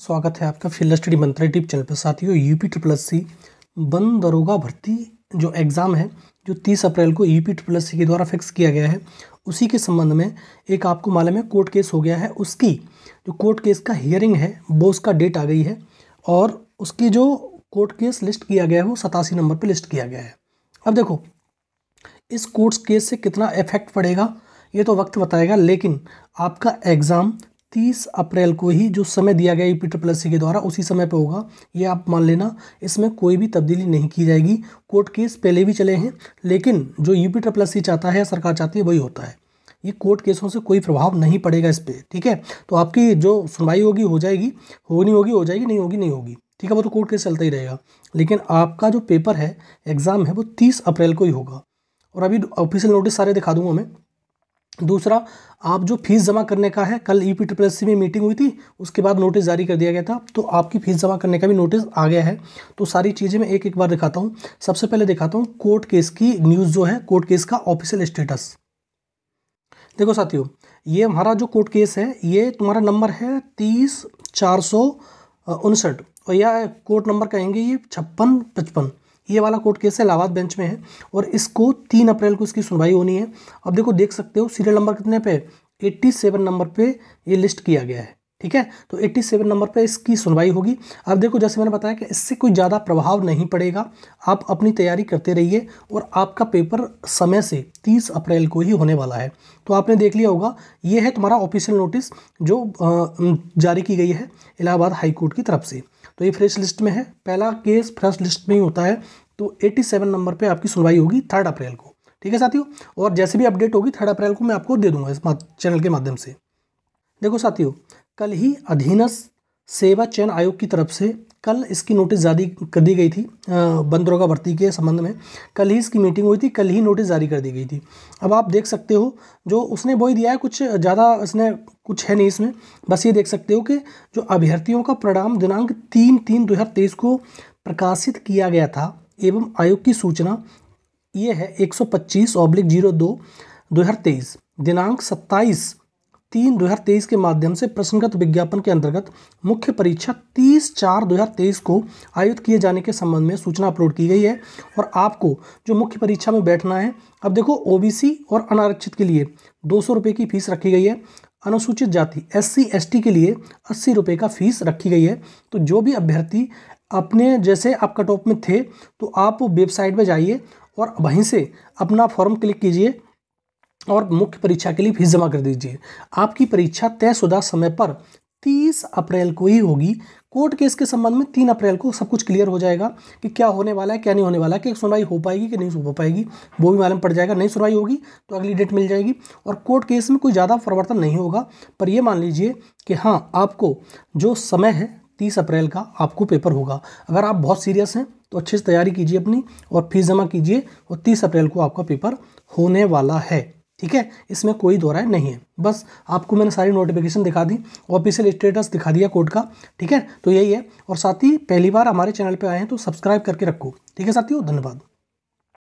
स्वागत है आपका फील्ड स्टडी मंत्री टिप चैनल पर साथियों यूपी ट्रिपल सी बंद दरोगा भर्ती जो एग्ज़ाम है जो 30 अप्रैल को यूपी ट्रिपल सी के द्वारा फिक्स किया गया है उसी के संबंध में एक आपको मालूम है कोर्ट केस हो गया है उसकी जो कोर्ट केस का हियरिंग है वो उसका डेट आ गई है और उसकी जो कोर्ट केस लिस्ट किया गया है वो सतासी नंबर पर लिस्ट किया गया है अब देखो इस कोर्ट केस से कितना इफेक्ट पड़ेगा ये तो वक्त बताएगा लेकिन आपका एग्ज़ाम तीस अप्रैल को ही जो समय दिया गया यूपी e ट्रिपल के द्वारा उसी समय पर होगा ये आप मान लेना इसमें कोई भी तब्दीली नहीं की जाएगी कोर्ट केस पहले भी चले हैं लेकिन जो यूपी e ट्रिपल चाहता है सरकार चाहती है वही होता है ये कोर्ट केसों से कोई प्रभाव नहीं पड़ेगा इस पर ठीक है तो आपकी जो सुनवाई होगी हो जाएगी होनी होगी हो जाएगी नहीं होगी नहीं होगी ठीक है वो तो कोर्ट केस चलता ही रहेगा लेकिन आपका जो पेपर है एग्ज़ाम है वो तीस अप्रैल को ही होगा और अभी ऑफिशियल नोटिस सारे दिखा दूंगा मैं दूसरा आप जो फीस जमा करने का है कल E P triple S C में मीटिंग हुई थी उसके बाद नोटिस जारी कर दिया गया था तो आपकी फीस जमा करने का भी नोटिस आ गया है तो सारी चीज़ें मैं एक एक बार दिखाता हूँ सबसे पहले दिखाता हूँ कोर्ट केस की न्यूज़ जो है कोर्ट केस का ऑफिशियल स्टेटस देखो साथियों ये हमारा जो कोर्ट केस है ये तुम्हारा नंबर है तीस चार सौ उनसठ और यह कोर्ट नंबर कहेंगे ये छप्पन पचपन ये वाला कोर्ट केस है इलाहाबाद बेंच में है और इसको तीन अप्रैल को इसकी सुनवाई होनी है अब देखो देख सकते हो सीरियल नंबर कितने पे एट्टी सेवन नंबर पे ये लिस्ट किया गया है ठीक है तो 87 नंबर पर इसकी सुनवाई होगी अब देखो जैसे मैंने बताया कि इससे कोई ज़्यादा प्रभाव नहीं पड़ेगा आप अपनी तैयारी करते रहिए और आपका पेपर समय से 30 अप्रैल को ही होने वाला है तो आपने देख लिया होगा ये है तुम्हारा ऑफिशियल नोटिस जो जारी की गई है इलाहाबाद हाईकोर्ट की तरफ से तो ये फ्रेश लिस्ट में है पहला केस फ्रेश लिस्ट में ही होता है तो सेवन नंबर पर आपकी सुनवाई होगी थर्ड अप्रैल को ठीक है साथियों और जैसे भी अपडेट होगी थर्ड अप्रैल को मैं आपको दे दूंगा इस चैनल के माध्यम से देखो साथियों कल ही अधीनस्थ सेवा चयन आयोग की तरफ से कल इसकी नोटिस जारी कर दी गई थी बंदरों का भर्ती के संबंध में कल ही इसकी मीटिंग हुई थी कल ही नोटिस जारी कर दी गई थी अब आप देख सकते हो जो उसने बोई दिया है कुछ ज़्यादा इसने कुछ है नहीं इसमें बस ये देख सकते हो कि जो अभ्यर्थियों का परिणाम दिनांक तीन तीन दो हज़ार तेईस को प्रकाशित किया गया था एवं आयोग की सूचना ये है एक सौ पच्चीस जीरो दो दो हज़ार तेईस दिनांक सत्ताईस तीन दो के माध्यम से प्रश्नगत विज्ञापन के अंतर्गत मुख्य परीक्षा 30 चार तेईस को आयोजित किए जाने के संबंध में सूचना अपलोड की गई है और आपको जो मुख्य परीक्षा में बैठना है अब देखो ओबीसी और अनारक्षित के लिए दो सौ की फीस रखी गई है अनुसूचित जाति एस सी के लिए अस्सी रुपये का फीस रखी गई है तो जो भी अभ्यर्थी अपने जैसे आप कट ऑफ में थे तो आप वेबसाइट पर जाइए और वहीं से अपना फॉर्म क्लिक कीजिए और मुख्य परीक्षा के लिए फीस जमा कर दीजिए आपकी परीक्षा तयशुदा समय पर 30 अप्रैल को ही होगी कोर्ट केस के संबंध में 3 अप्रैल को सब कुछ क्लियर हो जाएगा कि क्या होने वाला है क्या नहीं होने वाला है कि सुनवाई हो पाएगी कि नहीं हो पाएगी वो भी मालूम पड़ जाएगा नहीं सुनवाई होगी तो अगली डेट मिल जाएगी और कोर्ट केस में कोई ज़्यादा परिवर्तन नहीं होगा पर यह मान लीजिए कि हाँ आपको जो समय है तीस अप्रैल का आपको पेपर होगा अगर आप बहुत सीरियस हैं तो अच्छे से तैयारी कीजिए अपनी और फीस जमा कीजिए और तीस अप्रैल को आपका पेपर होने वाला है ठीक है इसमें कोई दोहराय नहीं है बस आपको मैंने सारी नोटिफिकेशन दिखा दी ऑफिशियल स्टेटस दिखा दिया कोर्ट का ठीक है तो यही है और साथ ही पहली बार हमारे चैनल पर आए हैं तो सब्सक्राइब करके रखो ठीक है साथियों धन्यवाद